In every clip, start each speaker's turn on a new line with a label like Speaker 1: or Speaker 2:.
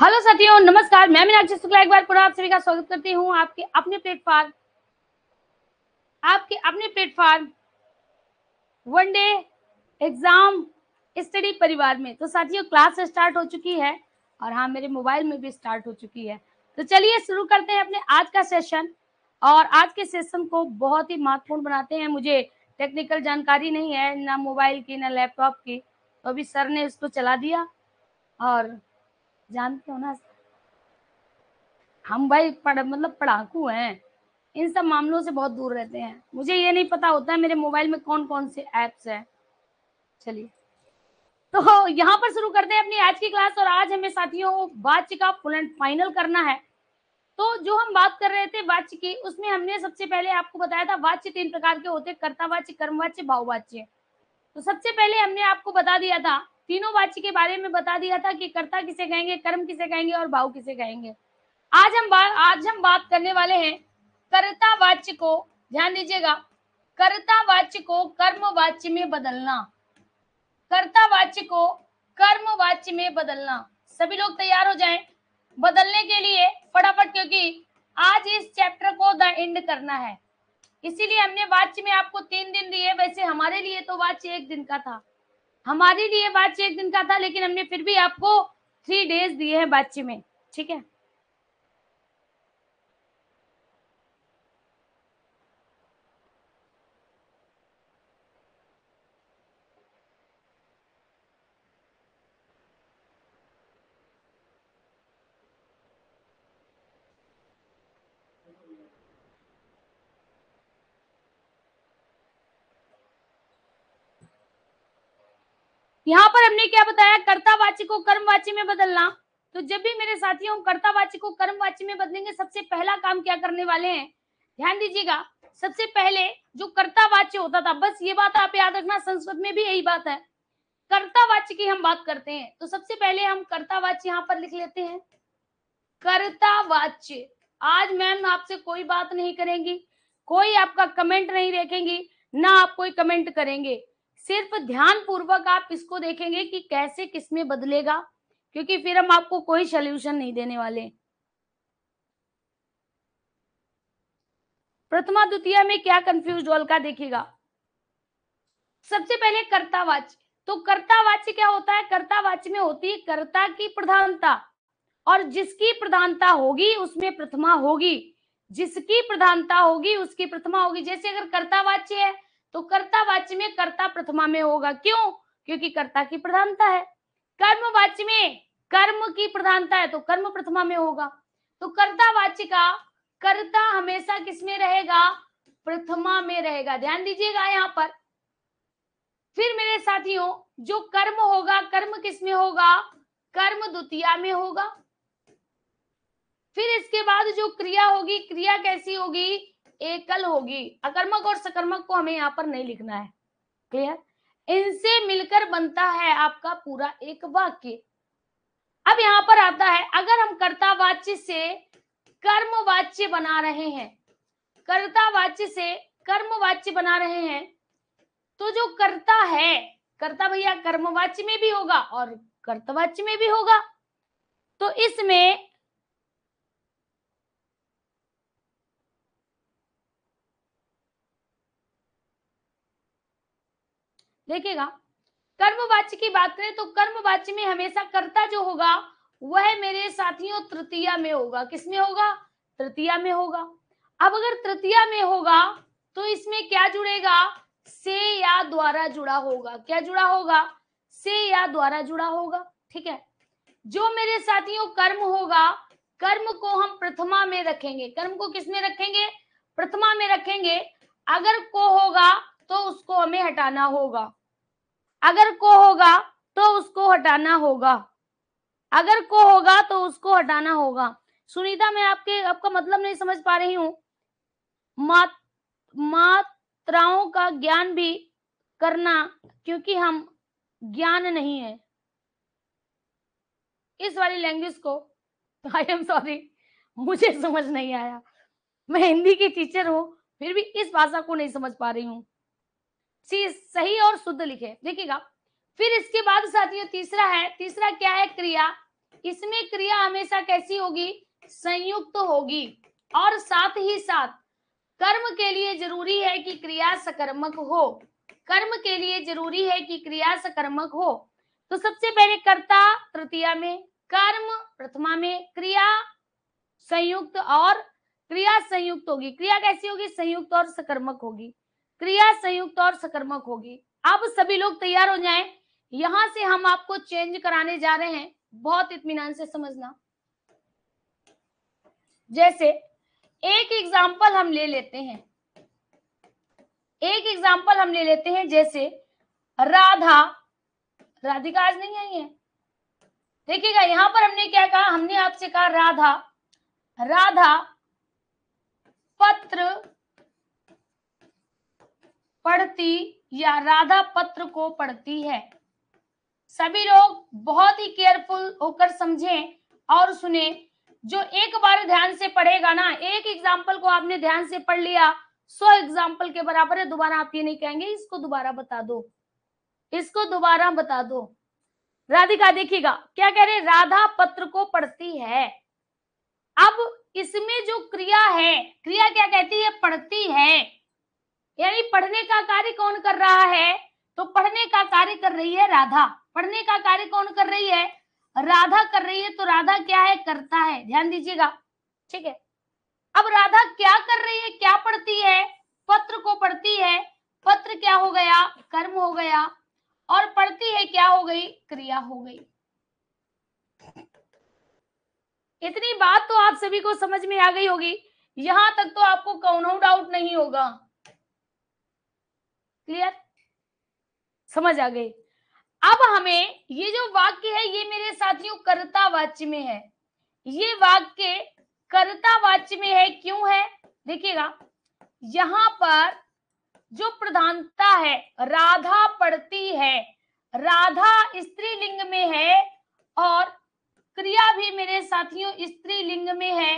Speaker 1: Hello साथियों नमस्कार मैं मीनाक्षी शुक्ला एक बार पुनः आप सभी का स्वागत करती हूं आपके अपने प्लेटफॉर्म आपके अपने platform one day exam study Parivar में तो साथियों क्लास स्टार्ट हो चुकी है और हाँ मेरे मोबाइल में भी स्टार्ट हो चुकी है तो चलिए शुरू करते हैं अपने आज का सेशन और आज के सेशन को बहुत ही महत्वपूर्ण बनाते हैं मुझे टेक्निकल जानकारी नहीं है ना मोबाइल की ना लैपटॉप की तो अभी सर ने इसको चला दिया और जानते हो ना हम भाई पढ़ मतलब पढ़ाकू हैं इन सब मामलों से बहुत दूर रहते हैं मुझे ये नहीं पता होता है मेरे मोबाइल में कौन कौन से ऐप्स हैं चलिए तो यहाँ पर शुरू करते हैं अपनी आज की क्लास और आज हमें साथियों बातचीत का फुल एंड फाइनल करना है तो जो हम बात कर रहे थे वाच्य की उसमें हमने सबसे पहले आपको बताया था वाच्य तीन प्रकार के होते कर्ता वाच्य कर्म वाच्य भाववाच्य तो सबसे पहले हमने आपको बता दिया था तीनों वाच्य के बारे में बता दिया था कि कर्ता किसे कहेंगे कर्म किसे कहेंगे और भाव किसे कहेंगे आज हम बात आज हम बात करने वाले हैं कर्ता वाच्य को ध्यान दीजिएगा कर्ता वाच्य को कर्म वाच्य में बदलना कर्ता वाच्य को कर्म वाच्य में बदलना सभी लोग तैयार हो जाएं बदलने के लिए फटाफट क्योंकि आज इस चैप्टर को द एंड करना है इसीलिए हमने वाच में आपको तीन दिन दिए वैसे हमारे लिए तो वाच्य एक दिन का था हमारे लिए वाच एक दिन का था लेकिन हमने फिर भी आपको थ्री डेज दिए हैं वाच में ठीक है यहाँ पर हमने क्या बताया कर्तावाची को कर्मवाची में बदलना तो जब भी मेरे साथियों हम कर्तावाची को कर्मवाची में बदलेंगे सबसे पहला काम क्या करने वाले हैं ध्यान दीजिएगा सबसे पहले जो कर्तावाच्य होता था बस ये बात आप याद रखना संस्कृत में भी यही बात है कर्तावाच्य की हम बात करते हैं तो सबसे पहले हम कर्तावाच्य यहाँ पर लिख लेते हैं कर्तावाच्य आज मैम आपसे कोई बात नहीं करेंगी कोई आपका कमेंट नहीं देखेंगी ना आप कोई कमेंट करेंगे सिर्फ ध्यान पूर्वक आप इसको देखेंगे कि कैसे किसमें बदलेगा क्योंकि फिर हम आपको कोई सोल्यूशन नहीं देने वाले प्रथमा द्वितीय में क्या कंफ्यूज का देखिएगा सबसे पहले कर्तावाच तो कर्तावाच्य क्या होता है कर्तावाच्य में होती है कर्ता की प्रधानता और जिसकी प्रधानता होगी उसमें प्रथमा होगी जिसकी प्रधानता होगी उसकी प्रथमा होगी जैसे अगर कर्तावाच्य है तो कर्तावाच्य में कर्ता प्रथमा में होगा क्यों क्योंकि कर्ता की प्रधानता है कर्मवाच्य में कर्म की प्रधानता है तो कर्म प्रथमा में होगा तो कर्तावाच्य का कर्ता हमेशा किसमें रहेगा प्रथमा में रहेगा ध्यान दीजिएगा यहाँ पर फिर मेरे साथियों जो कर्म होगा कर्म किसमें होगा कर्म द्वितीया में होगा फिर इसके बाद जो क्रिया होगी क्रिया कैसी होगी एकल होगी अकर्मक और सकर्मक को हमें यहाँ पर नहीं लिखना है क्लियर इनसे मिलकर बनता है आपका पूरा एक वाक्य अब यहाँ पर आता है अगर हम कर्तावाच्य से कर्म वाच्य बना रहे हैं कर्तावाच्य से कर्म वाच्य बना रहे हैं तो जो कर्ता है कर्ता भैया कर्मवाच्य में भी होगा और कर्तवाच्य में भी होगा तो इसमें देखिएगा कर्मवाच्य की बात करें तो कर्मवाच्य में हमेशा कर्ता जो होगा वह मेरे साथियों तृतीया में होगा किसमें होगा तृतीया में होगा अब अगर तृतीया में होगा तो इसमें क्या जुड़ेगा से या द्वारा जुड़ा होगा क्या जुड़ा होगा से या द्वारा जुड़ा होगा ठीक है जो मेरे साथियों कर्म होगा कर्म को हम प्रथमा में रखेंगे कर्म को किसमें रखेंगे प्रथमा में रखेंगे अगर को होगा तो उसको हमें हटाना होगा अगर को होगा तो उसको हटाना होगा अगर को होगा तो उसको हटाना होगा सुनीता मैं आपके आपका मतलब नहीं समझ पा रही हूँ मात, मात्राओं का ज्ञान भी करना क्योंकि हम ज्ञान नहीं है इस वाली लैंग्वेज को आई एम सॉरी मुझे समझ नहीं आया मैं हिंदी की टीचर हूँ फिर भी इस भाषा को नहीं समझ पा रही हूँ सही और शुद्ध लिखे देखिएगा फिर इसके बाद साथियों तीसरा है तीसरा क्या है क्रिया इसमें क्रिया हमेशा कैसी होगी संयुक्त तो होगी और साथ ही साथ कर्म के लिए जरूरी है कि क्रिया सकर्मक हो कर्म के लिए जरूरी है कि क्रिया सकर्मक हो तो सबसे पहले कर्ता तृतीया में कर्म प्रथमा में क्रिया संयुक्त और क्रिया संयुक्त होगी क्रिया कैसी होगी संयुक्त और सकर्मक होगी क्रिया संयुक्त और सकर्मक होगी अब सभी लोग तैयार हो जाएं यहां से हम आपको चेंज कराने जा रहे हैं बहुत इतमान से समझना जैसे एक एग्जाम्पल हम ले लेते हैं एक एग्जाम्पल हम ले लेते हैं जैसे राधा राधिका आज नहीं आई है देखिएगा यहां पर हमने क्या कहा हमने आपसे कहा राधा राधा पत्र पढ़ती या राधा पत्र को पढ़ती है सभी लोग बहुत ही केयरफुल होकर समझें और सुने जो एक बार ध्यान से पढ़ेगा ना एक एग्जाम्पल को आपने ध्यान से पढ़ लिया सो एग्जाम्पल के बराबर है दोबारा आप ये नहीं कहेंगे इसको दोबारा बता दो इसको दोबारा बता दो राधिका देखिएगा क्या कह रहे राधा पत्र को पढ़ती है अब इसमें जो क्रिया है क्रिया क्या कहती है पढ़ती है यानी पढ़ने का कार्य कौन कर रहा है तो पढ़ने का कार्य कर रही है राधा पढ़ने का कार्य कौन कर रही है राधा कर रही है तो राधा क्या है करता है ध्यान दीजिएगा ठीक है अब राधा क्या कर रही है क्या पढ़ती है पत्र को पढ़ती है पत्र क्या हो गया कर्म हो गया और पढ़ती है क्या हो गई क्रिया हो गई इतनी बात तो आप सभी को समझ में आ गई होगी यहां तक तो आपको कौन डाउट नहीं होगा क्लियर समझ आ गई अब हमें ये जो वाक्य है ये मेरे साथियों कर्ता वाच्य में है ये वाक्य कर्ता वाच्य में है क्यों है देखिएगा यहाँ पर जो प्रधानता है राधा पढ़ती है राधा स्त्रीलिंग में है और क्रिया भी मेरे साथियों स्त्रीलिंग में है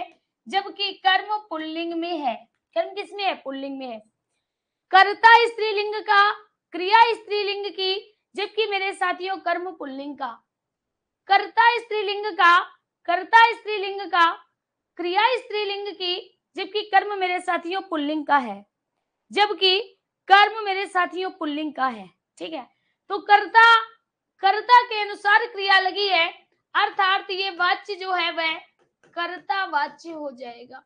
Speaker 1: जबकि कर्म पुल्लिंग में है कर्म किसमें है पुल्लिंग में है कर्ता स्त्रीलिंग का क्रिया स्त्रीलिंग की जबकि मेरे साथियों कर्म पुल्लिंग का कर्ता स्त्रीलिंग का कर्ता स्त्रीलिंग का क्रिया स्त्रीलिंग की जबकि कर्म मेरे साथियों पुल्लिंग का है जबकि कर्म मेरे साथियों पुल्लिंग का है ठीक है तो कर्ता कर्ता के अनुसार क्रिया लगी है अर्थात ये वाच्य जो है वह कर्ता वाच्य हो जाएगा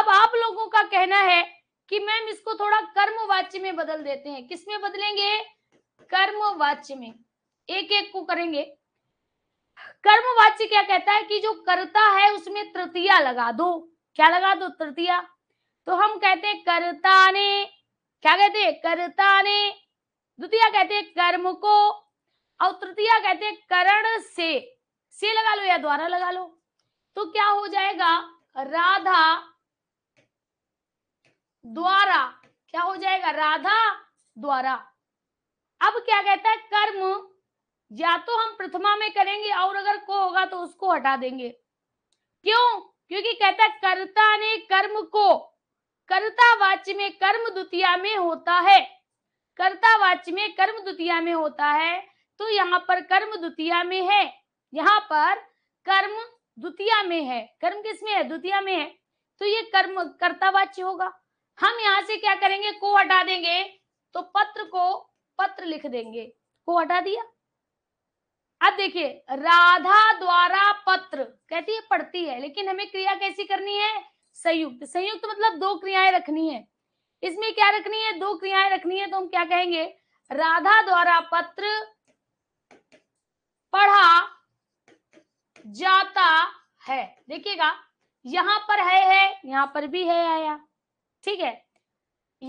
Speaker 1: अब आप लोगों का कहना है कि मैम इसको थोड़ा कर्मवाच्य में बदल देते हैं किसमें बदलेंगे कर्मवाच्य में एक एक को करेंगे कर्मवाच्य क्या कहता है कि जो करता है उसमें तृतीया लगा दो क्या लगा दो तृतीया तो हम कहते हैं करता ने क्या कहते हैं करता ने द्वितीय कहते हैं कर्म को और तृतीय कहते हैं करण से से लगा लो या द्वारा लगा लो तो क्या हो जाएगा राधा द्वारा क्या हो जाएगा राधा द्वारा अब क्या कहता है कर्म या तो हम प्रथमा में करेंगे और अगर को होगा तो उसको हटा देंगे क्यों क्योंकि कहता है कर्ता ने कर्म को कर्ता वाच्य में कर्म द्वितीय में होता है कर्ता वाच्य में कर्म द्वितीय में होता है तो यहाँ पर कर्म द्वितीय में है यहाँ पर कर्म द्वितीय में है कर्म किस में है द्वितीय में है तो ये कर्म कर्तावाच्य होगा हम यहाँ से क्या करेंगे को हटा देंगे तो पत्र को पत्र लिख देंगे को हटा दिया अब देखिए राधा द्वारा पत्र कहती है पढ़ती है लेकिन हमें क्रिया कैसी करनी है संयुक्त संयुक्त मतलब दो क्रियाएं रखनी है इसमें क्या रखनी है दो क्रियाएं रखनी है तो हम क्या कहेंगे राधा द्वारा पत्र पढ़ा जाता है देखिएगा यहां पर है है यहां पर भी है आया ठीक है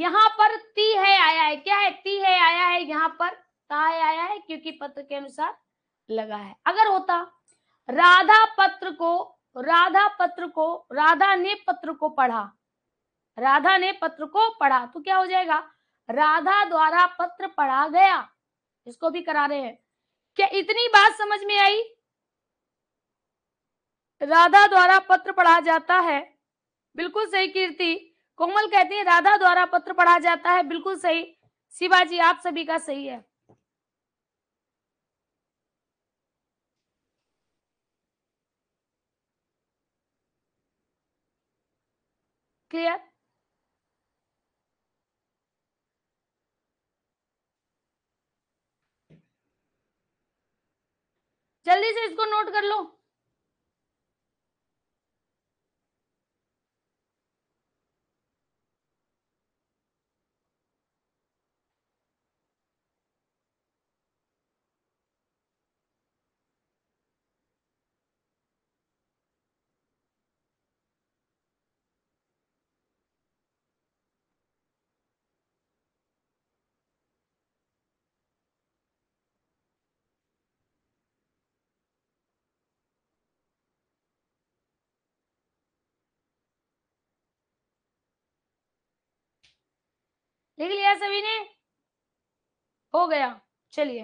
Speaker 1: यहाँ पर ती है आया है क्या है ती है आया है यहाँ पर है आया है क्योंकि पत्र के अनुसार लगा है अगर होता राधा पत्र को राधा पत्र को राधा ने पत्र को पढ़ा राधा ने पत्र को पढ़ा तो क्या हो जाएगा राधा द्वारा पत्र पढ़ा गया इसको भी करा रहे हैं क्या इतनी बात समझ में आई राधा द्वारा पत्र पढ़ा जाता है बिल्कुल सही कीर्ति कोमल कहती है राधा द्वारा पत्र पढ़ा जाता है बिल्कुल सही शिवाजी आप सभी का सही है क्लियर जल्दी से इसको नोट कर लो लिख लिया सभी ने हो गया चलिए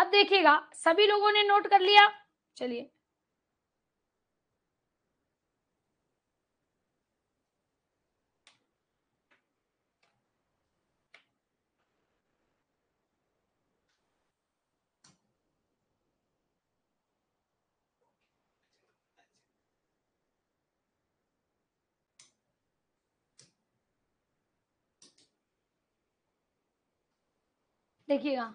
Speaker 1: अब देखिएगा सभी लोगों ने नोट कर लिया चलिए देखिएगा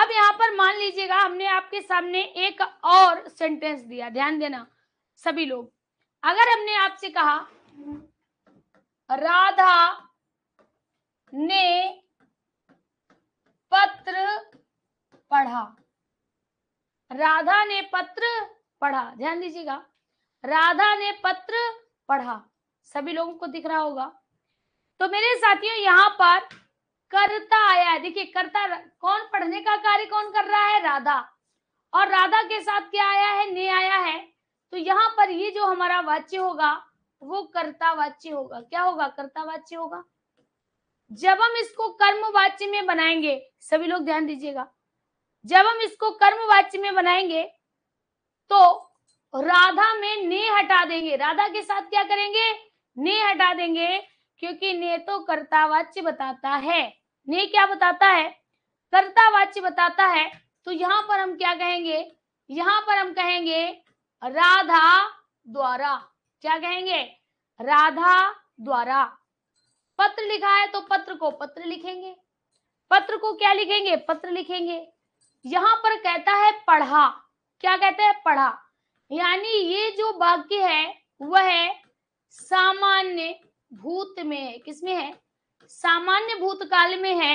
Speaker 1: अब यहाँ पर मान लीजिएगा हमने आपके सामने एक और सेंटेंस दिया ध्यान देना सभी लोग अगर हमने आपसे कहा राधा ने पत्र पढ़ा राधा ने पत्र पढ़ा ध्यान दीजिएगा राधा ने पत्र पढ़ा सभी लोगों को दिख रहा होगा तो मेरे साथियों यहाँ पर करता आया है देखिए करता कौन पढ़ने का कार्य कौन कर रहा है राधा और राधा के साथ क्या आया है ने आया है तो यहाँ पर ये जो हमारा वाच्य होगा वो कर्ता वाच्य होगा क्या होगा कर्ता वाच्य होगा जब हम इसको कर्म वाच्य में बनाएंगे सभी लोग ध्यान दीजिएगा जब हम इसको कर्म वाच्य में बनाएंगे तो राधा में ने हटा देंगे राधा के साथ क्या करेंगे ने हटा देंगे क्योंकि ने तो कर्तावाच्य बताता है ने क्या बताता है कर्ता वाच्य बताता है तो यहाँ पर हम क्या कहेंगे यहाँ पर हम कहेंगे राधा द्वारा क्या कहेंगे राधा द्वारा पत्र लिखा है तो पत्र को पत्र लिखेंगे पत्र को क्या लिखेंगे पत्र लिखेंगे यहाँ पर कहता है पढ़ा क्या कहता है पढ़ा यानी ये जो वाक्य है वह सामान्य भूत में किसमें है सामान्य भूतकाल में है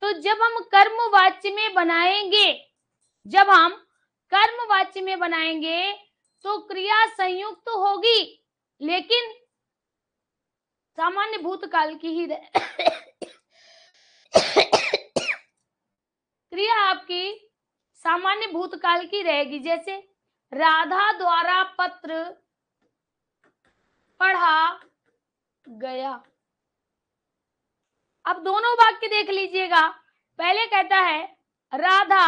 Speaker 1: तो जब हम कर्म वाच्य में बनाएंगे जब हम कर्म वाच्य में बनाएंगे तो क्रिया संयुक्त तो होगी लेकिन सामान्य भूतकाल की ही क्रिया आपकी सामान्य भूतकाल की रहेगी जैसे राधा द्वारा पत्र पढ़ा गया अब दोनों वाक्य देख लीजिएगा पहले कहता है राधा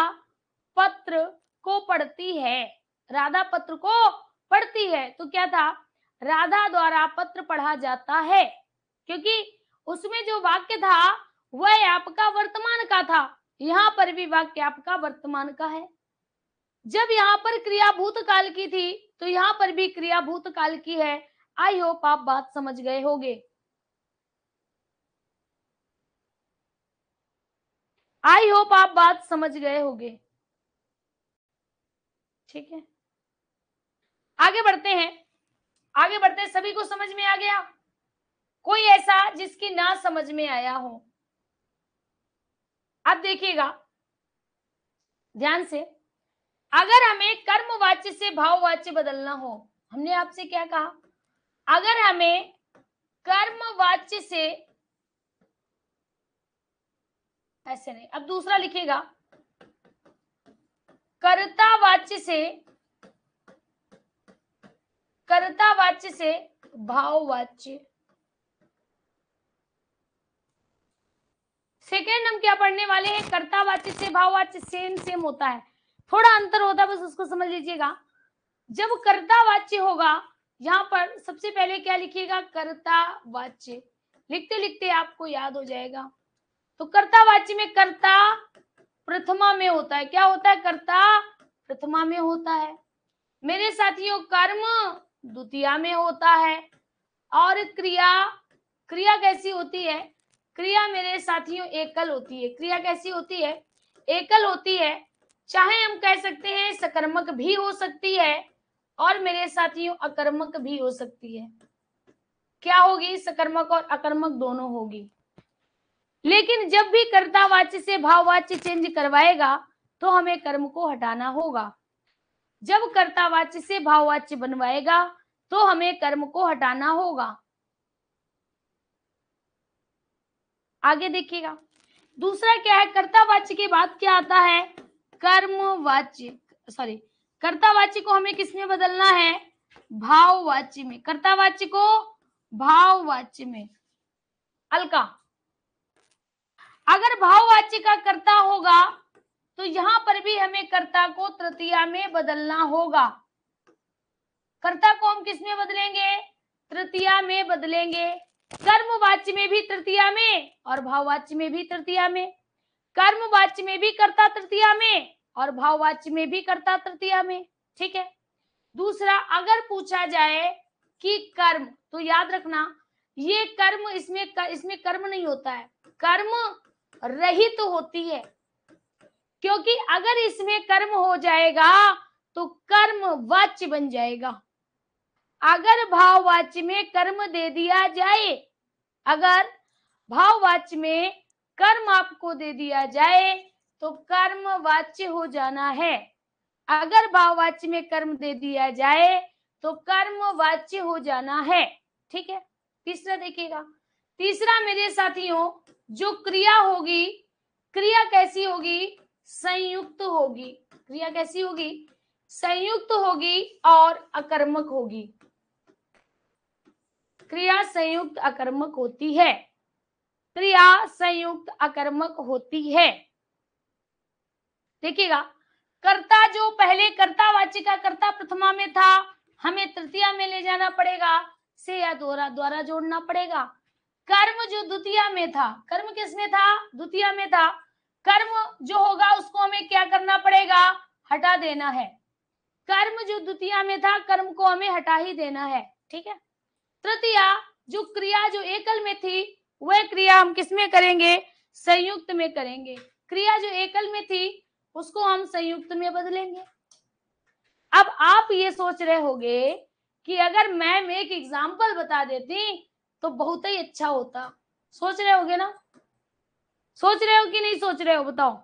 Speaker 1: पत्र को पढ़ती है राधा पत्र को पढ़ती है तो क्या था राधा द्वारा पत्र पढ़ा जाता है क्योंकि उसमें जो वाक्य था वह आपका वर्तमान का था यहाँ पर भी वाक्य आपका वर्तमान का है जब यहाँ पर क्रिया भूतकाल की थी तो यहाँ पर भी क्रिया भूतकाल की है आई होप आप बात समझ गए होंगे आई होप आप बात समझ गए होंगे ठीक है आगे बढ़ते हैं आगे बढ़ते हैं सभी को समझ में आ गया कोई ऐसा जिसकी ना समझ में आया हो अब देखिएगा ध्यान से अगर हमें कर्मवाच्य से भाववाच्य बदलना हो हमने आपसे क्या कहा अगर हमें कर्म वाच्य से ऐसे नहीं अब दूसरा लिखेगा कर्ता वाच्य से कर्ता वाच्य से भाव वाच्य सेकेंड हम क्या पढ़ने वाले हैं कर्ता वाच्य से भाव वाच्य सेम सेम होता है थोड़ा अंतर होता है बस उसको समझ लीजिएगा जब कर्ता वाच्य होगा यहाँ पर सबसे पहले क्या लिखिएगा कर्ता वाच्य लिखते लिखते आपको याद हो जाएगा तो कर्ता वाच्य में कर्ता प्रथमा में होता है क्या होता है कर्ता प्रथमा में होता है मेरे साथियों कर्म द्वितीय में होता है और क्रिया क्रिया कैसी होती है क्रिया मेरे साथियों एकल होती है क्रिया कैसी होती है एकल होती है चाहे हम कह सकते हैं सकर्मक भी हो सकती है और मेरे साथियों अकर्मक भी हो सकती है क्या होगी सकर्मक और अकर्मक दोनों होगी लेकिन जब भी कर्तावाच्य से भाववाच्य चेंज करवाएगा तो हमें कर्म को हटाना होगा जब कर्तावाच्य से भाववाच्य बनवाएगा तो हमें कर्म को हटाना होगा आगे देखिएगा दूसरा क्या है कर्तावाच्य के बाद क्या आता है कर्मवाच्य सॉरी कर्तावाची को हमें किसमें बदलना है भाववाची में कर्तावाची को भाववाची में अलका अगर भाववाची का कर्ता होगा तो यहां पर भी हमें कर्ता को तृतीया में बदलना होगा कर्ता को हम किस में बदलेंगे तृतीया में बदलेंगे कर्मवाच्य में भी तृतीया में और भाववाच्य में भी तृतीया में कर्मवाच्य में भी कर्ता तृतीया में और भाववाच्य में भी कर्ता तृतीया में ठीक है दूसरा अगर पूछा जाए कि कर्म तो याद रखना ये कर्म इसमें कर, इसमें कर्म नहीं होता है कर्म रहित तो होती है क्योंकि अगर इसमें कर्म हो जाएगा तो कर्म वाच्य बन जाएगा अगर भाववाच्य में कर्म दे दिया जाए अगर भाववाच्य में कर्म आपको दे दिया जाए तो कर्म वाच्य हो जाना है अगर भाववाच्य में कर्म दे दिया जाए तो कर्म वाच्य हो जाना है ठीक है तीसरा देखिएगा तीसरा मेरे साथियों जो क्रिया होगी क्रिया कैसी होगी संयुक्त होगी क्रिया कैसी होगी संयुक्त होगी और अकर्मक होगी क्रिया संयुक्त अकर्मक होती है क्रिया संयुक्त अकर्मक होती है देखिएगा कर्ता जो पहले कर्ता वाचिका कर्ता प्रथमा में था हमें तृतीय में ले जाना पड़ेगा से या द्वारा द्वारा जोड़ना पड़ेगा कर्म जो द्वितीय में था कर्म किस में था द्वितीय में था कर्म जो होगा उसको हमें क्या करना पड़ेगा हटा देना है कर्म जो द्वितीय में था कर्म को हमें हटा ही देना है ठीक है तृतीय जो क्रिया जो एकल में थी वह क्रिया हम किस में करेंगे संयुक्त में करेंगे क्रिया जो एकल में थी उसको हम संयुक्त में बदलेंगे अब आप ये सोच रहे होगे कि अगर मैम एक एग्जाम्पल बता देती तो बहुत ही अच्छा होता सोच रहे होगे ना सोच रहे हो कि नहीं सोच रहे हो बताओ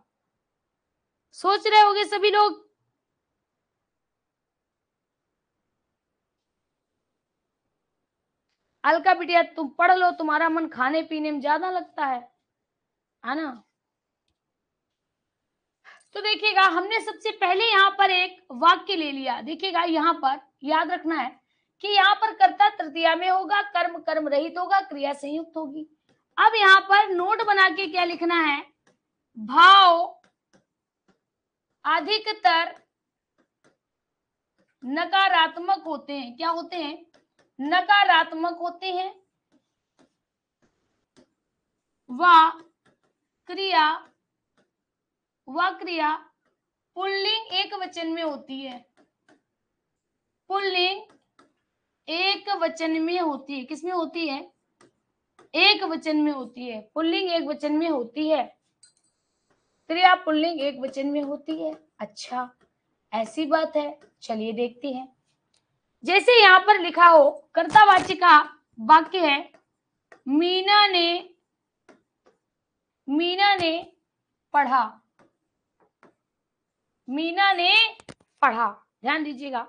Speaker 1: सोच रहे होगे सभी लोग अलका बिटिया तुम पढ़ लो तुम्हारा मन खाने पीने में ज्यादा लगता है है ना तो देखिएगा हमने सबसे पहले यहाँ पर एक वाक्य ले लिया देखिएगा यहाँ पर याद रखना है कि यहाँ पर कर्ता तृतीया में होगा कर्म कर्म रहित होगा क्रिया संयुक्त होगी अब यहाँ पर नोट बना के क्या लिखना है भाव अधिकतर नकारात्मक होते हैं क्या होते हैं नकारात्मक होते हैं व क्रिया वह क्रिया पुल्लिंग एक वचन में होती है पुल्लिंग एक वचन में होती है किसमें होती है एक वचन में होती है पुल्लिंग एक वचन में होती है क्रिया पुल्लिंग एक वचन में होती है अच्छा ऐसी बात है चलिए देखते हैं जैसे यहां पर लिखा हो कर्तावाची का वाक्य है मीना ने मीना ने पढ़ा मीना ने पढ़ा ध्यान दीजिएगा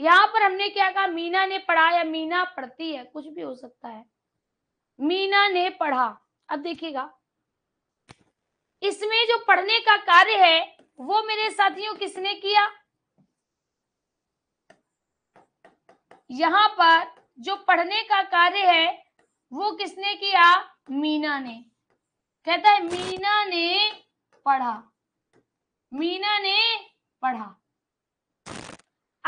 Speaker 1: यहाँ पर हमने क्या कहा मीना ने पढ़ा या मीना पढ़ती है कुछ भी हो सकता है मीना ने पढ़ा अब देखिएगा इसमें जो पढ़ने का कार्य है वो मेरे साथियों किसने किया यहाँ पर जो पढ़ने का कार्य है वो किसने किया मीना ने कहता है मीना ने पढ़ा मीना ने पढ़ा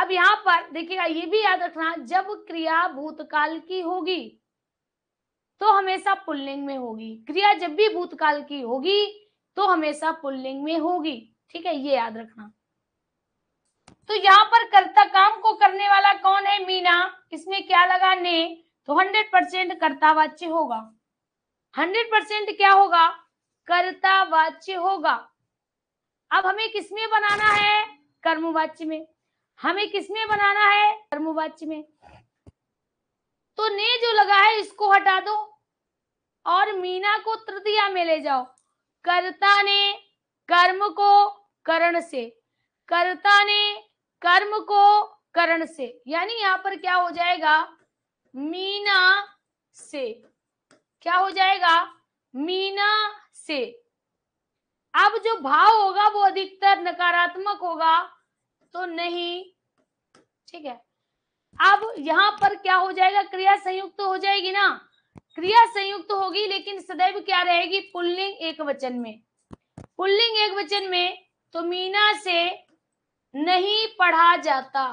Speaker 1: अब यहां पर देखिएगा ये भी याद रखना जब क्रिया भूतकाल की होगी तो हमेशा पुल्लिंग में होगी क्रिया जब भी भूतकाल की होगी तो हमेशा पुल्लिंग में होगी ठीक है ये याद रखना तो यहाँ पर कर्ता काम को करने वाला कौन है मीना इसमें क्या लगा ने तो हंड्रेड परसेंट कर्तावाच्य होगा हंड्रेड परसेंट क्या होगा कर्तावाच्य होगा अब हमें किसमें बनाना है कर्मवाच्य में हमें किसमें बनाना है कर्मवाच्य में तो ने जो लगा है इसको हटा दो और मीना को तृतीया में ले जाओ कर्ता ने कर्म को करण से कर्ता ने कर्म को करण से यानी यहां पर क्या हो जाएगा मीना से क्या हो जाएगा मीना से अब जो भाव होगा वो अधिकतर नकारात्मक होगा तो नहीं ठीक है अब यहाँ पर क्या हो जाएगा क्रिया संयुक्त तो हो जाएगी ना क्रिया संयुक्त तो होगी लेकिन सदैव क्या रहेगी पुल्लिंग एक वचन में पुल्लिंग एक वचन में तो मीना से नहीं पढ़ा जाता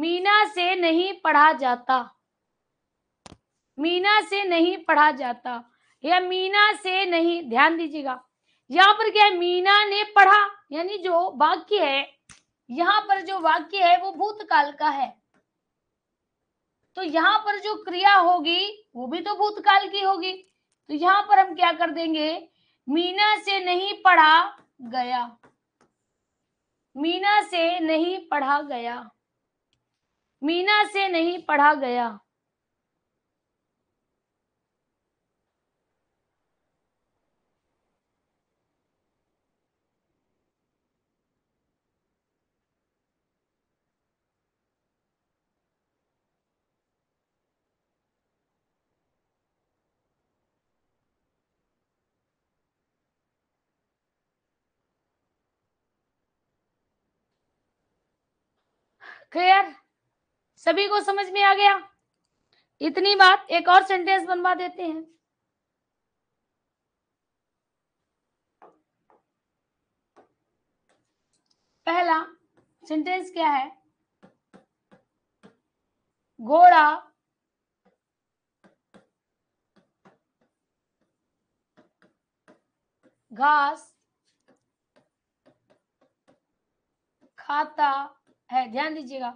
Speaker 1: मीना से नहीं पढ़ा जाता मीना से नहीं पढ़ा जाता या मीना से नहीं ध्यान दीजिएगा यहाँ पर क्या है मीना ने पढ़ा यानी जो वाक्य है यहाँ पर जो वाक्य है वो भूतकाल का है तो यहाँ पर जो क्रिया होगी वो भी तो भूतकाल की होगी तो यहाँ पर हम क्या कर देंगे मीना से नहीं पढ़ा गया मीना से नहीं पढ़ा गया मीना से नहीं पढ़ा गया क्लियर तो सभी को समझ में आ गया इतनी बात एक और सेंटेंस बनवा देते हैं पहला सेंटेंस क्या है घोड़ा घास खाता है ध्यान दीजिएगा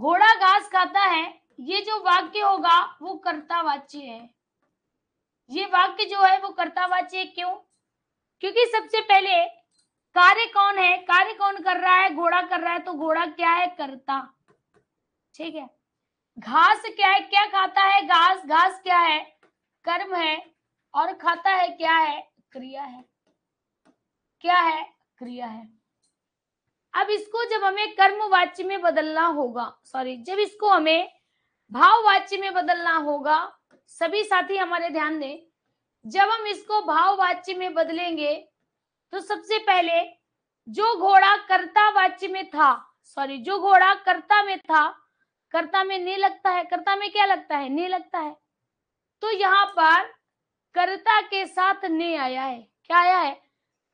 Speaker 1: घोड़ा घास खाता है ये जो वाक्य होगा वो कर्तावाच्य है ये वाक्य जो है वो कर्तावाच्य है क्यों क्योंकि सबसे पहले कार्य कौन है कार्य कौन कर रहा है घोड़ा कर रहा है तो घोड़ा क्या है कर्ता ठीक है घास क्या है क्या खाता है घास घास क्या है कर्म है और खाता है क्या है क्रिया है क्या है क्रिया है अब इसको जब हमें कर्म वाच्य में बदलना होगा सॉरी जब इसको हमें भाववाच्य में बदलना होगा सभी साथी हमारे ध्यान दें जब हम इसको भाववाच्य में बदलेंगे तो सबसे पहले जो घोड़ा कर्ता वाच्य में था सॉरी जो घोड़ा कर्ता में था कर्ता में ने लगता है कर्ता में क्या लगता है ने लगता है तो यहाँ पर कर्ता के साथ नहीं आया है क्या आया है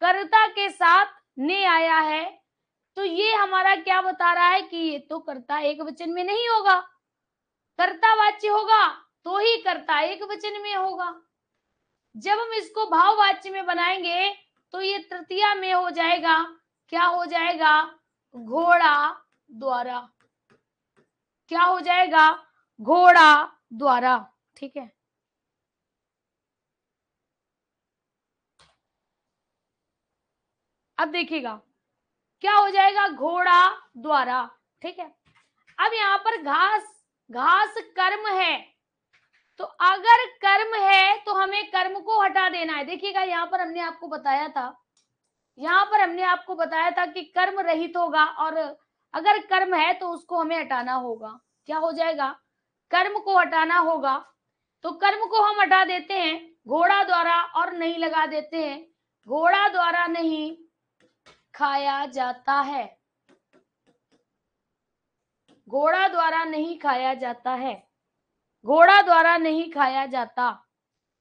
Speaker 1: कर्ता के साथ नहीं आया है तो ये हमारा क्या बता रहा है कि ये तो कर्ता एक वचन में नहीं होगा कर्ता वाच्य होगा तो ही कर्ता एक वचन में होगा जब हम इसको भाव वाच्य में बनाएंगे तो ये तृतीया में हो जाएगा क्या हो जाएगा घोड़ा द्वारा क्या हो जाएगा घोड़ा द्वारा ठीक है अब देखिएगा क्या हो जाएगा घोड़ा द्वारा ठीक है अब यहां पर घास घास कर्म है तो अगर कर्म है तो हमें कर्म को हटा देना है देखिएगा यहां पर हमने आपको बताया था यहां पर हमने आपको बताया था कि कर्म रहित होगा और अगर कर्म है तो उसको हमें हटाना होगा क्या हो जाएगा कर्म को हटाना होगा तो कर्म को हम हटा देते हैं घोड़ा द्वारा और नहीं लगा देते हैं घोड़ा द्वारा नहीं खाया जाता है घोड़ा द्वारा नहीं खाया जाता है घोड़ा द्वारा नहीं खाया जाता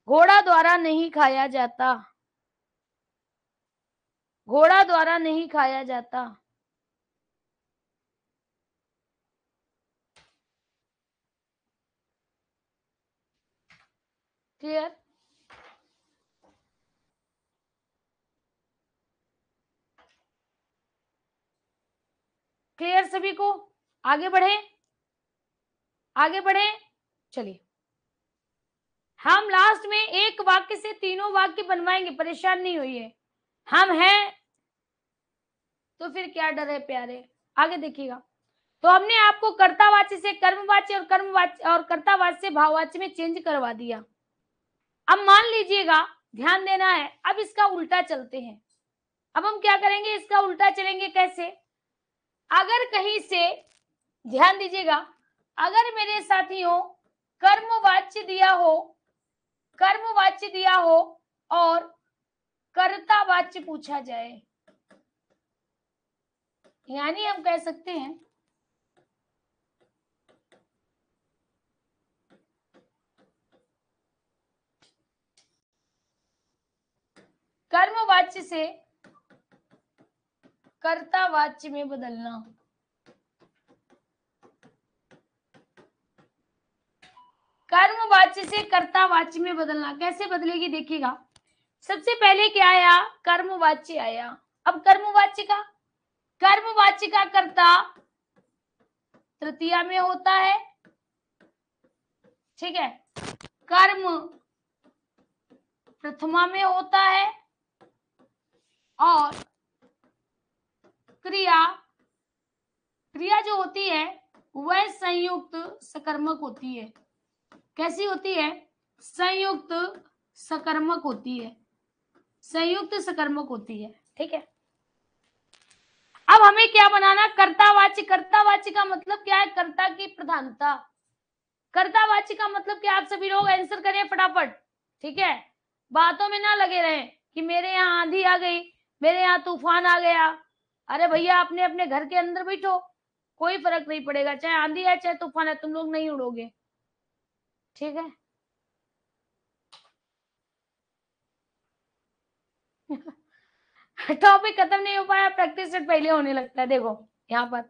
Speaker 1: घोड़ा द्वारा नहीं खाया जाता घोड़ा द्वारा नहीं खाया जाता क्लियर क्लियर सभी को आगे बढ़े आगे बढ़े चलिए हम लास्ट में एक वाक्य से तीनों वाक्य बनवाएंगे परेशान नहीं है हम हैं तो फिर क्या डर है प्यारे आगे देखिएगा तो हमने आपको कर्तावाच्य से कर्मवाच्य और कर्मवाच्य और कर्तावाच्य से भाववाच्य में चेंज करवा दिया अब मान लीजिएगा ध्यान देना है अब इसका उल्टा चलते हैं अब हम क्या करेंगे इसका उल्टा चलेंगे कैसे अगर कहीं से ध्यान दीजिएगा अगर मेरे साथियों कर्मवाच्य दिया हो कर्मवाच्य दिया हो और कर्ता वाच्य पूछा जाए यानी हम कह सकते हैं कर्मवाच्य से कर्ता वाच्य में बदलना कर्म वाच्य से कर्ता वाच्य में बदलना कैसे बदलेगी देखिएगा सबसे पहले क्या आया कर्म वाच्य आया अब कर्म वाच्य का कर्म वाच्य का कर्ता तृतीया में होता है ठीक है कर्म प्रथमा में होता है और क्रिया क्रिया जो होती है वह संयुक्त सकर्मक होती है कैसी होती है संयुक्त सकर्मक होती है संयुक्त सकर्मक होती है ठीक है अब हमें क्या बनाना कर्तावाची कर्तावाची का मतलब क्या है कर्ता की प्रधानता कर्तावाची का मतलब क्या आप सभी लोग आंसर करें फटाफट ठीक है बातों में ना लगे रहे कि मेरे यहाँ आंधी आ गई मेरे यहाँ तूफान आ गया अरे भैया आपने अपने घर के अंदर बैठो कोई फर्क नहीं पड़ेगा चाहे आंधी है चाहे तूफान है तुम लोग नहीं उड़ोगे ठीक है टॉपिक खत्म नहीं हो पाया प्रैक्टिस से पहले होने लगता है देखो यहाँ पर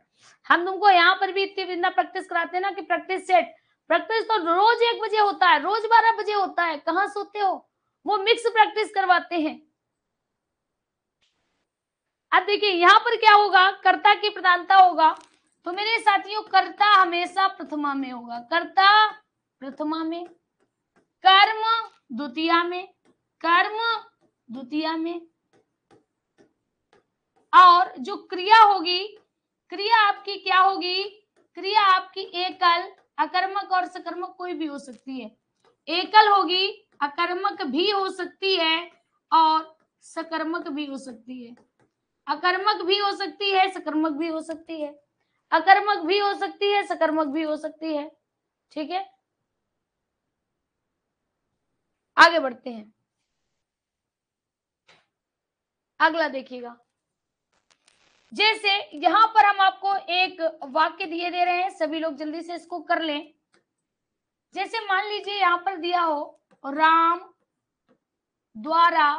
Speaker 1: हम तुमको यहाँ पर भी इतनी बिंदा प्रैक्टिस कराते हैं ना कि प्रैक्टिस सेट प्रैक्टिस तो रोज एक बजे होता है रोज बारह बजे होता है कहाँ सोते हो वो मिक्स प्रैक्टिस करवाते हैं अब देखिए यहाँ पर क्या होगा कर्ता की प्रधानता होगा तो मेरे साथियों कर्ता हमेशा प्रथमा में होगा कर्ता प्रथमा में कर्म द्वितीय में कर्म द्वितीय में और जो क्रिया होगी क्रिया आपकी क्या होगी क्रिया आपकी एकल अकर्मक और सकर्मक कोई भी हो सकती है एकल होगी अकर्मक भी हो सकती है और सकर्मक भी हो सकती है अकर्मक भी हो सकती है सकर्मक भी हो सकती है अकर्मक भी हो सकती है सकर्मक भी हो सकती है ठीक है आगे बढ़ते हैं अगला देखिएगा जैसे यहां पर हम आपको एक वाक्य दिए दे रहे हैं सभी लोग जल्दी से इसको कर लें जैसे मान लीजिए यहां पर दिया हो राम द्वारा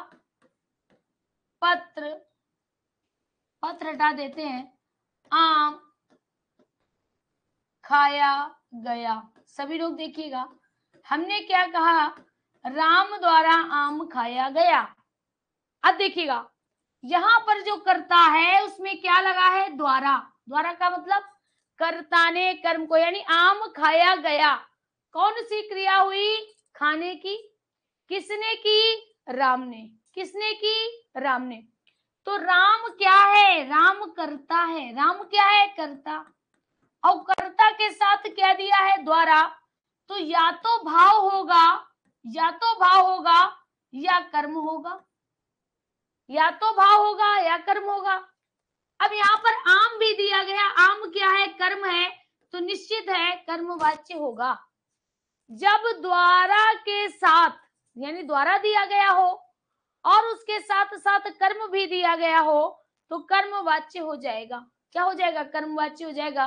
Speaker 1: पत्र पत्र हटा देते हैं आम खाया गया सभी लोग देखिएगा हमने क्या कहा राम द्वारा आम खाया गया अब देखिएगा यहां पर जो करता है उसमें क्या लगा है द्वारा द्वारा का मतलब करता ने कर्म को यानी आम खाया गया कौन सी क्रिया हुई खाने की किसने की राम ने किसने की राम ने तो राम क्या है राम करता है राम क्या है करता और कर्ता के साथ क्या दिया है द्वारा तो या तो भाव होगा या तो भाव होगा या कर्म होगा या तो भाव होगा या कर्म होगा अब यहाँ पर आम भी दिया गया आम क्या है कर्म है तो निश्चित है कर्मवाच्य होगा जब द्वारा के साथ यानी द्वारा दिया गया हो और उसके साथ साथ कर्म भी दिया गया हो तो कर्म वाच्य हो जाएगा क्या हो जाएगा कर्म वाच्य हो जाएगा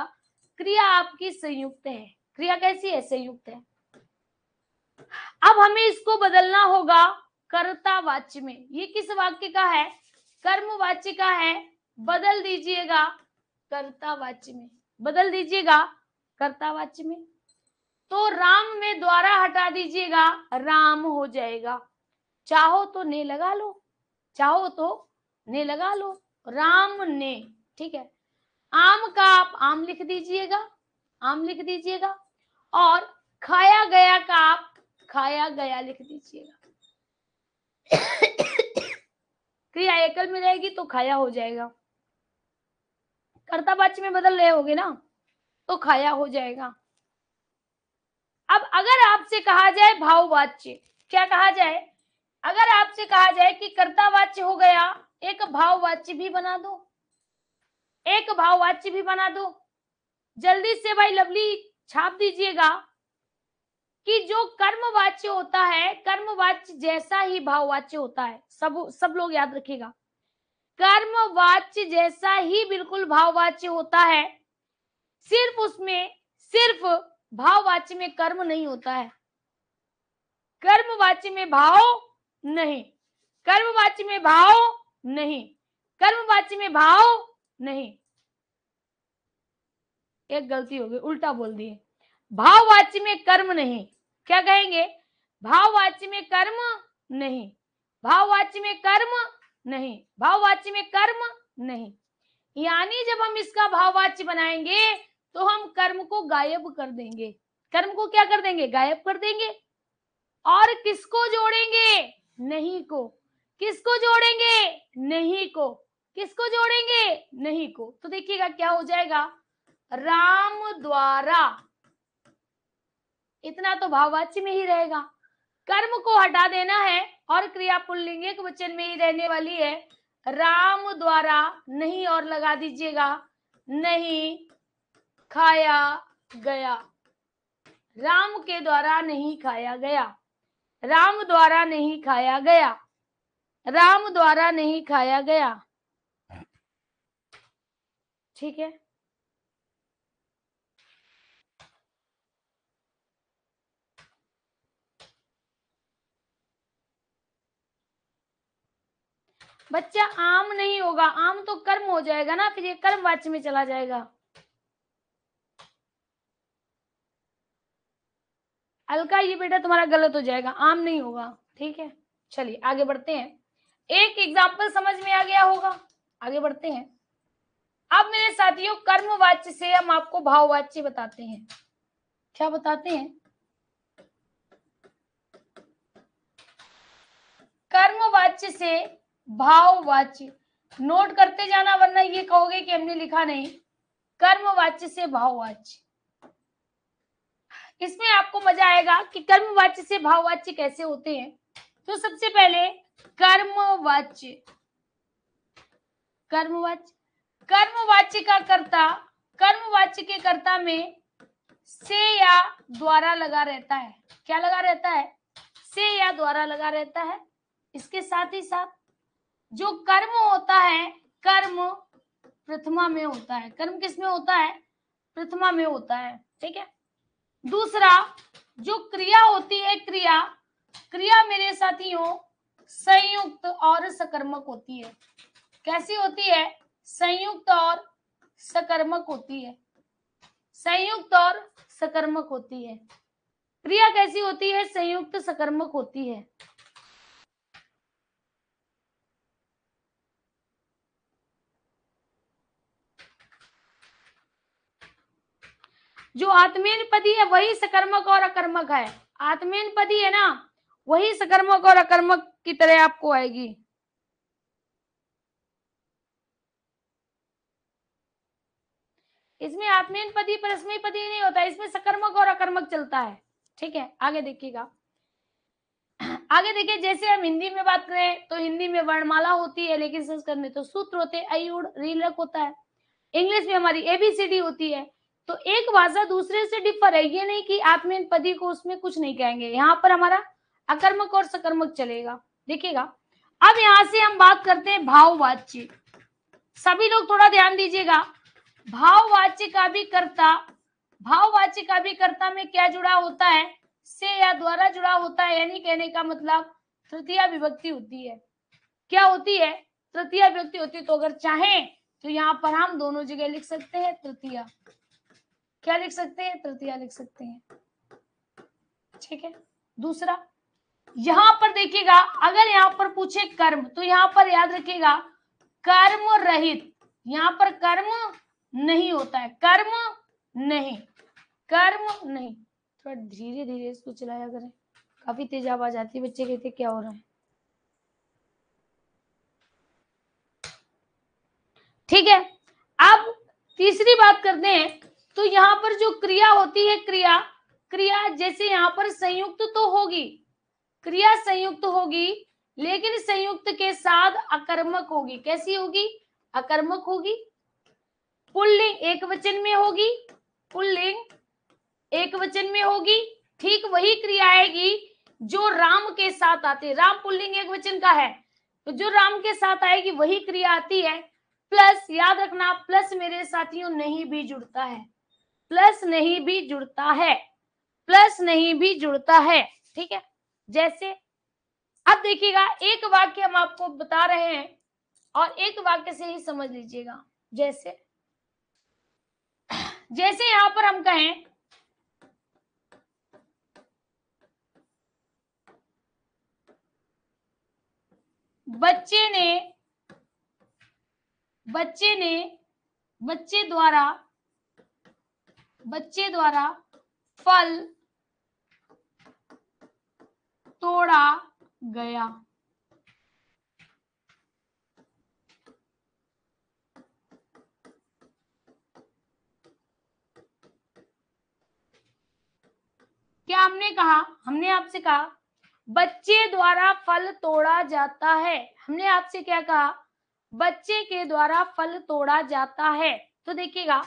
Speaker 1: क्रिया आपकी संयुक्त है क्रिया कैसी है संयुक्त है अब हमें इसको बदलना होगा कर्ता वाच्य में ये किस वाक्य का है कर्म वाच्य का है बदल दीजिएगा कर्ता वाच्य में बदल दीजिएगा कर्ता वाच्य में तो राम में द्वारा हटा दीजिएगा राम हो जाएगा चाहो तो ने लगा लो चाहो तो ने लगा लो राम ने ठीक है आम का आप आम लिख दीजिएगा आम लिख दीजिएगा और खाया गया का आप खाया गया लिख दीजिएगा क्रिया एकल में रहेगी तो खाया हो जाएगा कर्ता वाच्य में बदल रहे होगे ना तो खाया हो जाएगा अब अगर आपसे कहा जाए भाववाच्य क्या कहा जाए अगर आपसे कहा जाए कि कर्ता वाच्य हो गया एक भाववाच्य भी बना दो एक भाववाच्य भी बना दो जल्दी से भाई लवली छाप दीजिएगा कि जो कर्मवाच्य होता है कर्मवाच्य जैसा ही भाववाच्य होता है सब सब लोग याद रखिएगा कर्मवाच्य जैसा ही बिल्कुल भाववाच्य होता है सिर्फ उसमें सिर्फ भाववाच्य में कर्म नहीं होता है कर्मवाच्य में भाव नहीं कर्मवाची में भाव नहीं कर्मवाची में भाव नहीं एक गलती हो गई उल्टा बोल दिए भाववाची में कर्म नहीं क्या कहेंगे भाववाची में कर्म नहीं भाववाची में कर्म नहीं भाववाची में कर्म नहीं यानी जब हम इसका भाववाच्य बनाएंगे तो हम कर्म को गायब कर देंगे कर्म को क्या कर देंगे गायब कर देंगे और किसको जोड़ेंगे नहीं को किसको जोड़ेंगे नहीं को किसको जोड़ेंगे नहीं को तो देखिएगा क्या हो जाएगा राम द्वारा इतना तो भाववाच्य में ही रहेगा कर्म को हटा देना है और क्रिया पुल्लिंगिक वचन में ही रहने वाली है राम द्वारा नहीं और लगा दीजिएगा नहीं खाया गया राम के द्वारा नहीं खाया गया राम द्वारा नहीं खाया गया राम द्वारा नहीं खाया गया ठीक है बच्चा आम नहीं होगा आम तो कर्म हो जाएगा ना फिर ये कर्म वाच में चला जाएगा अलका ये बेटा तुम्हारा गलत हो जाएगा आम नहीं होगा ठीक है चलिए आगे बढ़ते हैं एक एग्जाम्पल समझ में आ गया होगा आगे बढ़ते हैं अब मेरे साथियों कर्मवाच्य से हम आपको भाववाच्य बताते हैं क्या बताते हैं कर्मवाच्य से भाववाच्य नोट करते जाना वरना ये कहोगे कि हमने लिखा नहीं कर्मवाच्य से भाववाच्य इसमें आपको मजा आएगा कि कर्मवाच्य से भाववाच्य कैसे होते हैं तो सबसे पहले कर्मवाच्य कर्मवाच्य कर्मवाच्य का कर्ता कर्मवाच्य के कर्ता में से या द्वारा लगा रहता है क्या लगा रहता है से या द्वारा लगा रहता है इसके साथ ही साथ जो कर्म होता है कर्म प्रथमा में होता है कर्म किस में होता है प्रथमा में होता है ठीक है दूसरा जो क्रिया होती है क्रिया क्रिया मेरे साथियों संयुक्त और सकर्मक होती है कैसी होती है संयुक्त और सकर्मक होती है संयुक्त और सकर्मक होती है क्रिया कैसी होती है संयुक्त सकर्मक होती है जो पदी है वही सकर्मक और अकर्मक है पदी है ना वही सकर्मक और अकर्मक की तरह आपको आएगी इसमें आत्मेन पति परस्मय पति नहीं होता इसमें सकर्मक और अकर्मक चलता है ठीक है आगे देखिएगा आगे देखिए जैसे हम हिंदी में बात करें तो हिंदी में वर्णमाला होती है लेकिन संस्कृत में तो सूत्र होते अयुड़ रीलक होता है इंग्लिश में हमारी एबीसीडी होती है तो एक वाजा दूसरे से डिफर है ये नहीं कि पदी को उसमें कुछ नहीं कहेंगे यहाँ पर हमारा अकर्मक और सकर्मक चलेगा देखिएगा अब यहां से हम बात करते हैं भाववाच्य सभी लोग थोड़ा ध्यान दीजिएगा भाववाच्य का भी कर्ता भाववाच्य का भी कर्ता में क्या जुड़ा होता है से या द्वारा जुड़ा होता है यानी कहने का मतलब तृतीय विभक्ति होती है क्या होती है तृतीय विभक्ति होती है तो अगर चाहे तो यहाँ पर हम दोनों जगह लिख सकते हैं तृतीय क्या लिख सकते हैं तृतीया लिख सकते हैं ठीक है दूसरा यहां पर देखिएगा अगर यहां पर पूछे कर्म तो यहां पर याद रखिएगा कर्म रहित यहां पर कर्म नहीं होता है कर्म नहीं कर्म नहीं थोड़ा धीरे धीरे इसको चलाया करें काफी तेज आवाज आती है बच्चे कहते क्या हो रहा है ठीक है अब तीसरी बात करते हैं तो यहाँ पर जो क्रिया होती है क्रिया क्रिया जैसे यहाँ पर संयुक्त तो होगी क्रिया संयुक्त होगी लेकिन संयुक्त के साथ अकर्मक होगी कैसी होगी अकर्मक होगी पुल्लिंग एक वचन में होगी पुल्लिंग एक वचन में होगी ठीक वही क्रिया आएगी जो राम के साथ आती है राम पुल्लिंग एक वचन का है तो जो राम के साथ आएगी वही क्रिया आती है प्लस याद रखना प्लस मेरे साथियों नहीं भी जुड़ता है प्लस नहीं भी जुड़ता है प्लस नहीं भी जुड़ता है ठीक है जैसे अब देखिएगा एक वाक्य हम आपको बता रहे हैं और एक वाक्य से ही समझ लीजिएगा जैसे जैसे यहां पर हम कहें बच्चे ने बच्चे ने बच्चे द्वारा बच्चे द्वारा फल तोड़ा गया क्या हमने कहा हमने आपसे कहा बच्चे द्वारा फल तोड़ा जाता है हमने आपसे क्या कहा बच्चे के द्वारा फल तोड़ा जाता है तो देखिएगा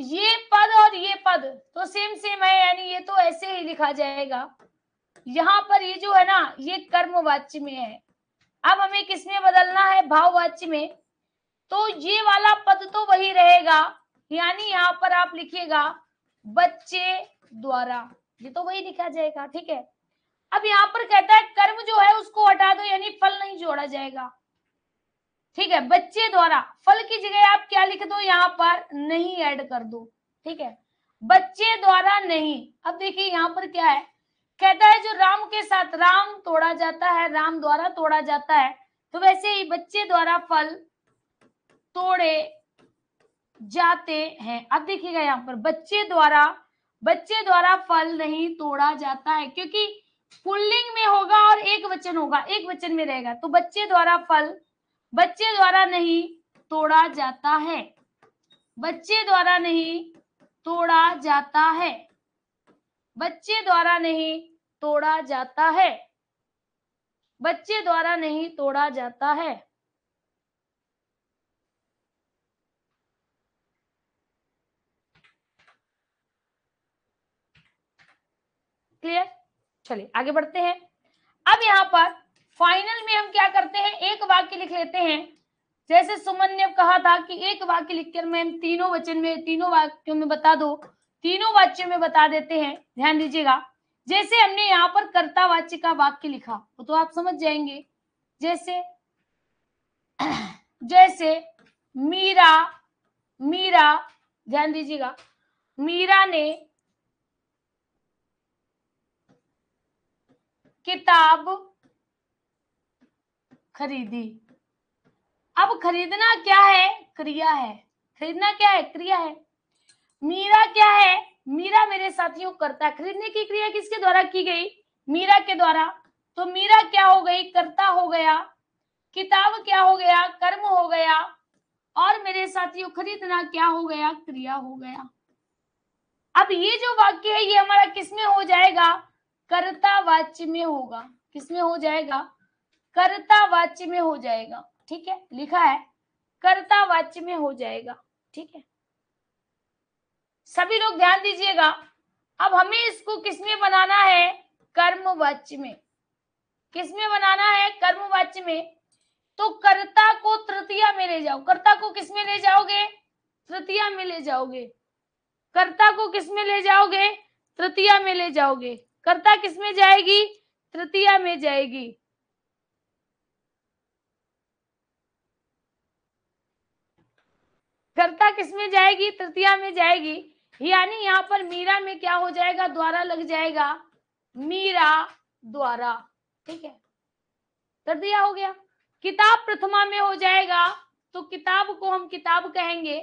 Speaker 1: ये पद और ये पद तो सेम सेम है यानी ये तो ऐसे ही लिखा जाएगा यहाँ पर ये जो है ना ये कर्मवाच्य में है अब हमें किसमें बदलना है भाववाच्य में तो ये वाला पद तो वही रहेगा यानी यहाँ पर आप लिखिएगा बच्चे द्वारा ये तो वही लिखा जाएगा ठीक है अब यहाँ पर कहता है कर्म जो है उसको हटा दो यानी फल नहीं जोड़ा जाएगा ठीक है बच्चे द्वारा फल की जगह आप क्या लिख दो यहाँ पर नहीं ऐड कर दो ठीक है बच्चे द्वारा नहीं अब देखिए यहाँ पर क्या है कहता है जो राम के साथ राम तोड़ा जाता है राम द्वारा तोड़ा जाता है तो वैसे ही बच्चे द्वारा फल तोड़े जाते हैं अब देखिएगा यहाँ पर बच्चे द्वारा बच्चे द्वारा फल नहीं तोड़ा जाता है क्योंकि पुल्लिंग में होगा और एक वचन होगा एक वचन में रहेगा तो बच्चे द्वारा फल बच्चे द्वारा नहीं तोड़ा जाता है बच्चे द्वारा नहीं तोड़ा जाता है बच्चे द्वारा नहीं तोड़ा जाता है बच्चे द्वारा नहीं तोड़ा जाता है क्लियर चलिए आगे बढ़ते हैं अब यहां पर फाइनल में हम क्या करते हैं एक वाक्य लिख लेते हैं जैसे सुमन ने कहा था कि एक वाक्य लिखकर मैं तीनों वचन में तीनों वाक्यों में बता दो तीनों वाच्यों में बता देते हैं ध्यान दीजिएगा जैसे हमने यहाँ पर कर्ता वाच्य का वाक्य लिखा वो तो आप समझ जाएंगे जैसे जैसे मीरा मीरा ध्यान दीजिएगा मीरा ने किताब खरीदी अब खरीदना क्या है क्रिया है खरीदना क्या है क्रिया है मीरा क्या है मीरा मेरे साथियों करता खरीदने की क्रिया किसके द्वारा की गई मीरा के द्वारा तो मीरा क्या हो गई करता हो गया किताब क्या हो गया कर्म हो गया और मेरे साथियों खरीदना क्या हो गया क्रिया हो गया अब ये जो वाक्य है ये हमारा किसमें हो जाएगा कर्ता वाच्य में होगा किसमें हो जाएगा कर्ता वाच्य में हो जाएगा ठीक है लिखा है कर्ता वाच्य में हो जाएगा ठीक है सभी लोग ध्यान दीजिएगा अब हमें इसको किसमें बनाना है कर्म वाच्य में किसमें बनाना है कर्म वाच्य में तो कर्ता को तृतीया में ले जाओ कर्ता को किसमें ले जाओगे तृतीया में ले जाओगे कर्ता को किसमें ले जाओगे तृतीया में ले जाओगे कर्ता किसमें जाएगी तृतीया में जाएगी कर्ता किस में जाएगी तृतीया में जाएगी यानी यहाँ पर मीरा में क्या हो जाएगा द्वारा लग जाएगा मीरा द्वारा ठीक है तृतीया हो गया किताब प्रथमा में हो जाएगा तो किताब को हम किताब कहेंगे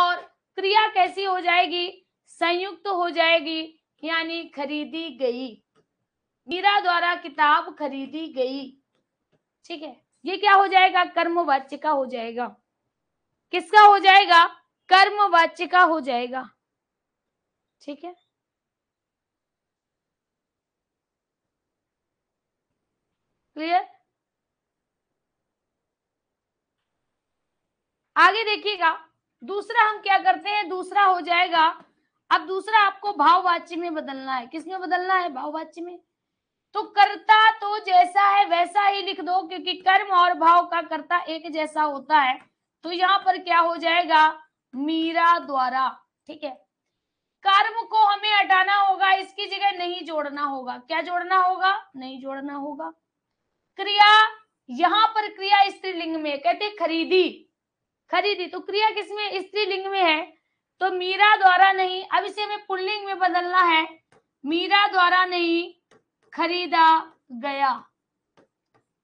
Speaker 1: और क्रिया कैसी हो जाएगी संयुक्त तो हो जाएगी यानी खरीदी गई मीरा द्वारा किताब खरीदी गई ठीक है ये क्या हो जाएगा कर्मवाच्य का हो जाएगा किसका हो जाएगा कर्म वाच्य का हो जाएगा ठीक है क्लियर आगे देखिएगा दूसरा हम क्या करते हैं दूसरा हो जाएगा अब दूसरा आपको भाववाच्य में बदलना है किसमें बदलना है भाववाच्य में तो कर्ता तो जैसा है वैसा ही लिख दो क्योंकि कर्म और भाव का कर्ता एक जैसा होता है तो यहाँ पर क्या हो जाएगा मीरा द्वारा ठीक है कर्म को हमें हटाना होगा इसकी जगह नहीं जोड़ना होगा क्या जोड़ना होगा नहीं जोड़ना होगा क्रिया यहाँ पर क्रिया स्त्रीलिंग में कहते खरीदी खरीदी तो क्रिया किसमें स्त्रीलिंग में है तो मीरा द्वारा नहीं अब इसे हमें पुल्लिंग में बदलना है मीरा द्वारा नहीं खरीदा गया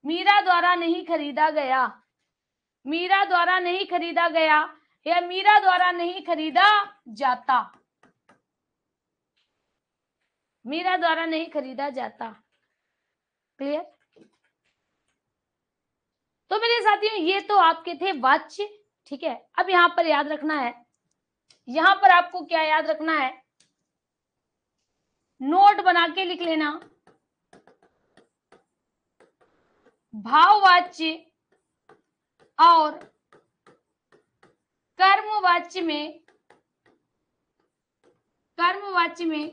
Speaker 1: मीरा द्वारा नहीं खरीदा गया मीरा द्वारा नहीं खरीदा गया या मीरा द्वारा नहीं खरीदा जाता मीरा द्वारा नहीं खरीदा जाता क्लियर तो मेरे साथियों ये तो आपके थे वाच्य ठीक है अब यहां पर याद रखना है यहां पर आपको क्या याद रखना है नोट बना के लिख लेना भाववाच्य और कर्मवाच्य में कर्मवाच्य में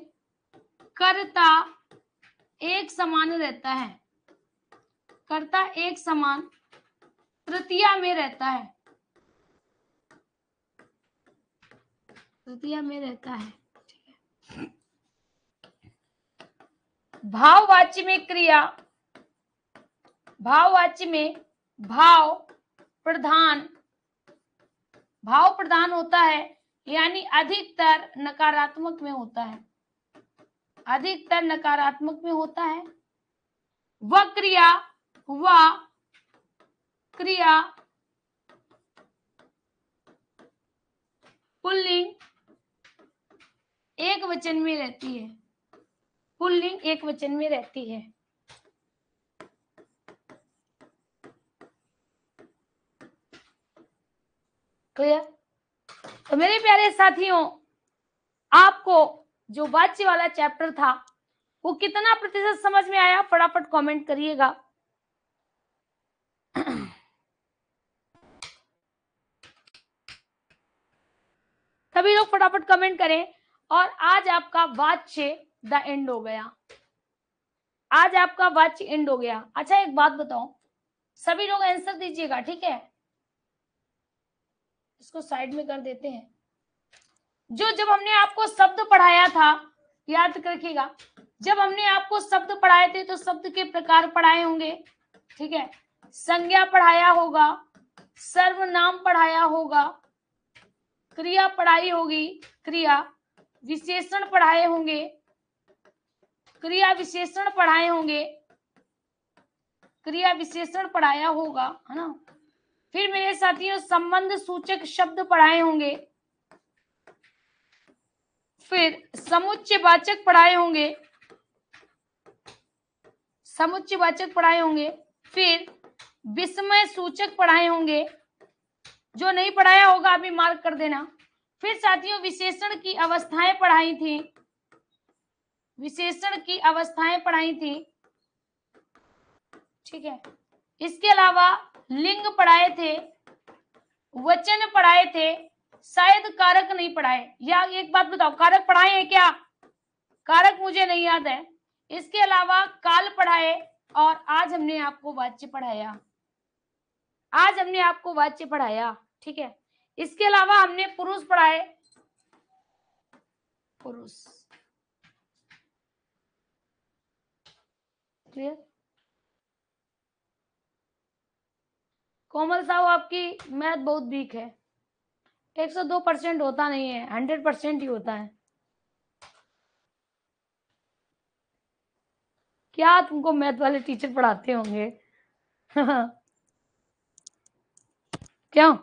Speaker 1: कर्ता एक समान रहता है कर्ता एक समान तृतीया में रहता है तृतीया में रहता है भाववाच्य में क्रिया भाववाच्य में भाव प्रधान भाव प्रधान होता है यानी अधिकतर नकारात्मक में होता है अधिकतर नकारात्मक में होता है व क्रिया व क्रिया पुल्लिंग एक वचन में रहती है पुल्लिंग एक वचन में रहती है क्लियर तो मेरे प्यारे साथियों आपको जो वाच्य वाला चैप्टर था वो कितना प्रतिशत समझ में आया फटाफट कमेंट करिएगा सभी लोग फटाफट कमेंट करें और आज आपका वाच्य द एंड हो गया आज आपका वाच्य एंड हो गया अच्छा एक बात बताओ सभी लोग आंसर दीजिएगा ठीक है इसको साइड में कर देते हैं जो जब हमने आपको शब्द पढ़ाया था याद रखिएगा जब हमने आपको शब्द पढ़ाए थे तो शब्द के प्रकार पढ़ाए होंगे ठीक है संज्ञा पढ़ाया होगा सर्वनाम पढ़ाया होगा क्रिया पढ़ाई होगी क्रिया विशेषण पढ़ाए होंगे क्रिया विशेषण पढ़ाए होंगे क्रिया विशेषण पढ़ाया होगा है ना फिर मेरे साथियों संबंध सूचक शब्द पढ़ाए होंगे फिर वाचक पढ़ाए होंगे वाचक पढ़ाए होंगे फिर विस्मय सूचक पढ़ाए होंगे जो नहीं पढ़ाया होगा अभी मार्क कर देना फिर साथियों विशेषण की अवस्थाएं पढ़ाई थी विशेषण की अवस्थाएं पढ़ाई थी ठीक है इसके अलावा लिंग पढ़ाए थे वचन पढ़ाए थे शायद कारक नहीं पढ़ाए या एक बात बताओ कारक पढ़ाए हैं क्या कारक मुझे नहीं याद है इसके अलावा काल पढ़ाए और आज हमने आपको वाच्य पढ़ाया आज हमने आपको वाच्य पढ़ाया ठीक है इसके अलावा हमने पुरुष पढ़ाए पुरुष क्लियर कोमल साहु आपकी मैथ बहुत वीक है 102 परसेंट होता नहीं है 100 परसेंट ही होता है क्या तुमको मैथ वाले टीचर पढ़ाते होंगे क्यों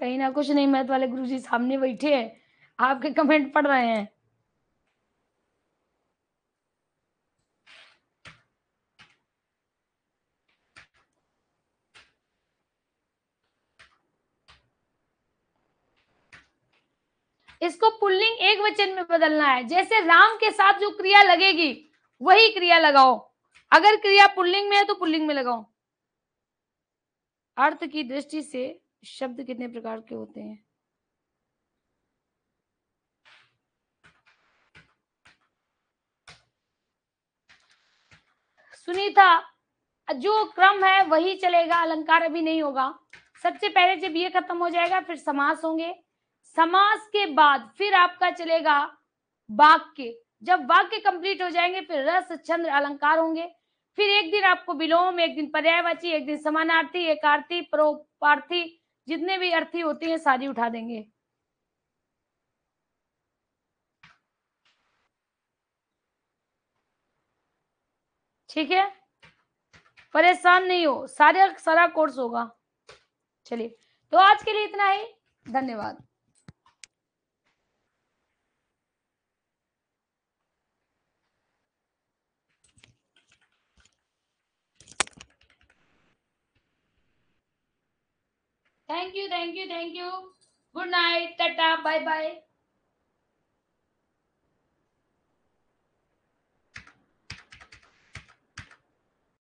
Speaker 1: कहीं ना कुछ नहीं मैथ वाले गुरुजी सामने बैठे हैं आपके कमेंट पढ़ रहे हैं इसको पुल्लिंग एक वचन में बदलना है जैसे राम के साथ जो क्रिया लगेगी वही क्रिया लगाओ अगर क्रिया पुल्लिंग में है तो पुल्लिंग में लगाओ अर्थ की दृष्टि से शब्द कितने प्रकार के होते हैं सुनीता जो क्रम है वही चलेगा अलंकार अभी नहीं होगा सबसे पहले जब ये खत्म हो जाएगा फिर समास होंगे समास के बाद फिर आपका चलेगा वाक्य जब वाक्य कंप्लीट हो जाएंगे फिर रस छंद अलंकार होंगे फिर एक दिन आपको विलोम एक दिन पर्यायवाची एक दिन समानार्थी एक आर्थी परोपार्थी जितने भी अर्थी होती हैं सारी उठा देंगे ठीक है परेशान नहीं हो सारे सारा कोर्स होगा चलिए तो आज के लिए इतना ही धन्यवाद Thank you, thank you, thank you. Good night. Tata. Bye bye.